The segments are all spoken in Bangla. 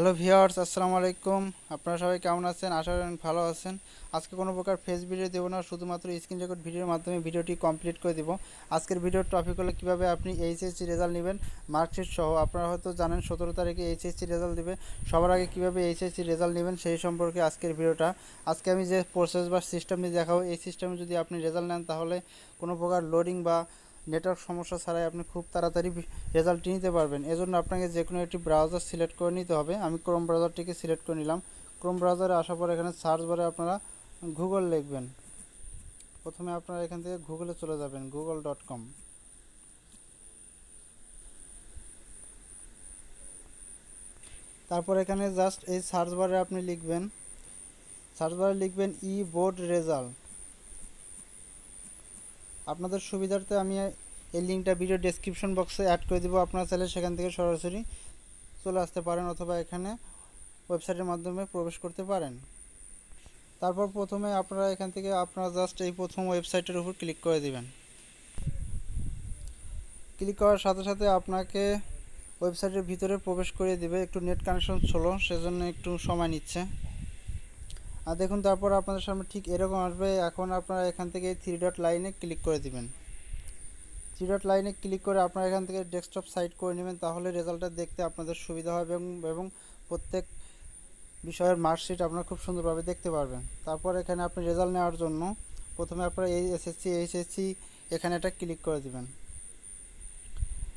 হ্যালো ভিওয়ার্স আসসালামু আলাইকুম আপনারা সবাই কেমন আছেন আশা করেন ভালো আছেন আজকে কোনো প্রকার ফেস ভিডিও দেবো না শুধুমাত্র স্ক্রিন রেকর্ড ভিডিওর মাধ্যমে ভিডিওটি কমপ্লিট করে দেবো আজকের ভিডিওর টপিক হলো কীভাবে আপনি এইচএসসি রেজাল্ট নেবেন মার্কশিট সহ আপনারা হয়তো জানেন সতেরো তারিখে এইচএসসি রেজাল্ট দেবে সবার আগে কীভাবে এইচএসসি রেজাল্ট নেবেন সেই সম্পর্কে আজকের ভিডিওটা আজকে আমি যে প্রসেস বা সিস্টেম দিয়ে দেখাবো এই সিস্টেমে যদি আপনি রেজাল্ট নেন তাহলে কোনো প্রকার লোডিং বা নেটওয়ার্ক সমস্যা ছাড়াই আপনি খুব তাড়াতাড়ি রেজাল্টটি নিতে পারবেন এজন্য আপনাকে যে কোনো একটি ব্রাউজার সিলেক্ট করে নিতে হবে আমি ক্রোম ব্রাউজারটিকে সিলেক্ট করে নিলাম ক্রোম ব্রাউজারে আসার পর এখানে সার্চ বারে আপনারা গুগল লিখবেন প্রথমে আপনারা এখান থেকে গুগলে চলে যাবেন গুগল ডট কম তারপর এখানে জাস্ট এই সার্চ বারে আপনি লিখবেন সার্চ বারে লিখবেন ই বোর্ড রেজাল্ট আপনাদের সুবিধার্থে আমি এই লিঙ্কটা ভিডিও ডেসক্রিপশন বক্সে অ্যাড করে দেবো আপনারা চাইলে সেখান থেকে সরাসরি চলে আসতে পারেন অথবা এখানে ওয়েবসাইটের মাধ্যমে প্রবেশ করতে পারেন তারপর প্রথমে আপনারা এখান থেকে আপনারা জাস্ট এই প্রথম ওয়েবসাইটের উপর ক্লিক করে দিবেন ক্লিক করার সাথে সাথে আপনাকে ওয়েবসাইটের ভিতরে প্রবেশ করে দেবে একটু নেট কানেকশন ছিল সেজন্য একটু সময় নিচ্ছে আর দেখুন তারপর আপনাদের সামনে ঠিক এরকম আসবে এখন আপনারা এখান থেকে থ্রি ডট লাইনে ক্লিক করে দিবেন থ্রি ডট লাইনে ক্লিক করে আপনারা এখান থেকে ডেস্কটপ সাইট করে নেবেন তাহলে রেজাল্টটা দেখতে আপনাদের সুবিধা হবে এবং প্রত্যেক বিষয়ের মার্কশিট আপনারা খুব সুন্দরভাবে দেখতে পারবেন তারপর এখানে আপনি রেজাল্ট নেওয়ার জন্য প্রথমে আপনারা এই এসএসসি এইচএসসি এখানে একটা ক্লিক করে দেবেন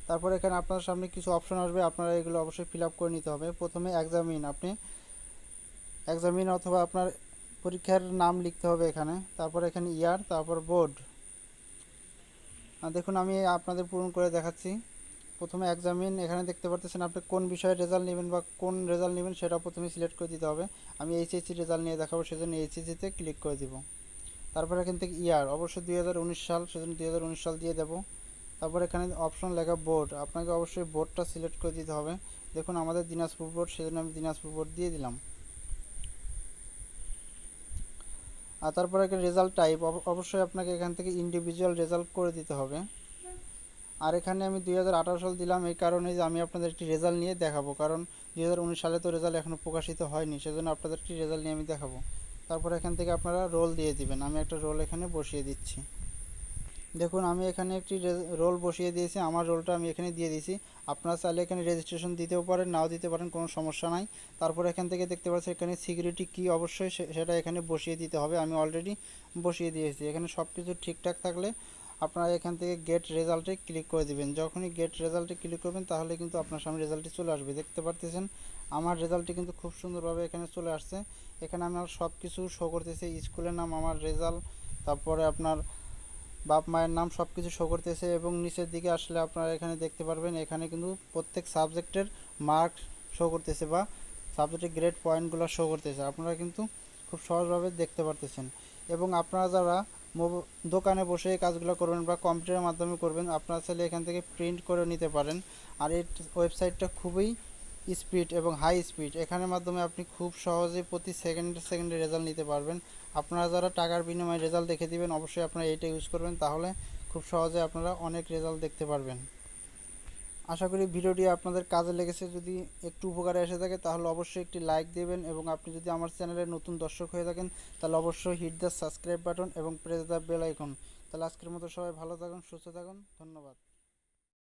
তারপর এখানে আপনার সামনে কিছু অপশন আসবে আপনারা এগুলো অবশ্যই ফিল আপ করে নিতে হবে প্রথমে এক্সামিন আপনি এক্সামিন অথবা আপনার পরীক্ষার নাম লিখতে হবে এখানে তারপর এখানে ইয়ার তারপর বোর্ড দেখুন আমি আপনাদের পূরণ করে দেখাচ্ছি প্রথমে এক্সামিন এখানে দেখতে পারতেছেন আপনি কোন বিষয়ে রেজাল্ট নেবেন বা কোন রেজাল্ট নেবেন সেটা প্রথমে সিলেক্ট করে দিতে হবে আমি এইচএসসি রেজাল্ট নিয়ে দেখাবো সেজন্য এইচএসসিতে ক্লিক করে দিব তারপর এখান থেকে ইয়ার অবশ্যই দুই সাল সেজন্য দুই সাল দিয়ে দেব তারপর এখানে অপশন লেখা বোর্ড আপনাকে অবশ্যই বোর্ডটা সিলেক্ট করে দিতে হবে দেখুন আমাদের দিনাজপুর বোর্ড সেজন্য আমি দিনাজপুর বোর্ড দিয়ে দিলাম আর তারপরে রেজাল্ট টাইপ অবশ্যই আপনাকে এখান থেকে ইন্ডিভিজুয়াল রেজাল্ট করে দিতে হবে আর এখানে আমি দুই সাল দিলাম এই কারণে যে আমি আপনাদের একটি রেজাল্ট নিয়ে দেখাবো কারণ দুই সালে তো রেজাল্ট এখনও প্রকাশিত হয়নি সেজন্য আপনাদের একটি রেজাল্ট নিয়ে আমি দেখাবো তারপর এখান থেকে আপনারা রোল দিয়ে দিবেন আমি একটা রোল এখানে বসিয়ে দিচ্ছি দেখুন আমি এখানে একটি রোল বসিয়ে দিয়েছি আমার রোলটা আমি এখানে দিয়ে দিয়েছি আপনার চাইলে এখানে রেজিস্ট্রেশন দিতেও পারেন নাও দিতে পারেন কোনো সমস্যা নাই তারপর এখান থেকে দেখতে পাচ্ছেন এখানে সিকিউরিটি কি অবশ্যই সেটা এখানে বসিয়ে দিতে হবে আমি অলরেডি বসিয়ে দিয়েছি এখানে সব কিছু ঠিকঠাক থাকলে আপনারা এখান থেকে গেট রেজাল্টে ক্লিক করে দিবেন যখনই গেট রেজাল্টে ক্লিক করবেন তাহলে কিন্তু আপনার সামনে রেজাল্টটি চলে আসবে দেখতে পারতেছেন আমার রেজাল্টটি কিন্তু খুব সুন্দরভাবে এখানে চলে আসছে এখানে আমার সব কিছু শো করতেছে স্কুলের নাম আমার রেজাল্ট তারপরে আপনার বাপ মায়ের নাম সব কিছু শো করতেছে এবং নিচের দিকে আসলে আপনারা এখানে দেখতে পারবেন এখানে কিন্তু প্রত্যেক সাবজেক্টের মার্ক শো করতেছে বা সাবজেক্টের গ্রেড পয়েন্টগুলো শো করতেছে আপনারা কিন্তু খুব সহজভাবে দেখতে পারতেছেন এবং আপনারা যারা দোকানে বসে এই কাজগুলো করবেন বা কম্পিউটারের মাধ্যমে করবেন আপনারা চাইলে এখান থেকে প্রিন্ট করে নিতে পারেন আর এই ওয়েবসাইটটা খুবই স্পিড এবং হাই স্পিড এখানের মাধ্যমে আপনি খুব সহজে প্রতি সেকেন্ডে সেকেন্ডে রেজাল্ট নিতে পারবেন আপনারা যারা টাকার বিনিময়ে রেজাল্ট দেখে দিবেন অবশ্যই আপনারা এইটা ইউজ করবেন তাহলে খুব সহজে আপনারা অনেক রেজাল্ট দেখতে পারবেন আশা করি ভিডিওটি আপনাদের কাজে লেগেছে যদি একটু উপকারে এসে থাকে তাহলে অবশ্যই একটি লাইক দেবেন এবং আপনি যদি আমার চ্যানেলে নতুন দর্শক হয়ে থাকেন তাহলে অবশ্যই হিট দ্য সাবস্ক্রাইব বাটন এবং প্রেস দ্য বেল আইকন তাহলে আজকের মতো সবাই ভালো থাকুন সুস্থ থাকুন ধন্যবাদ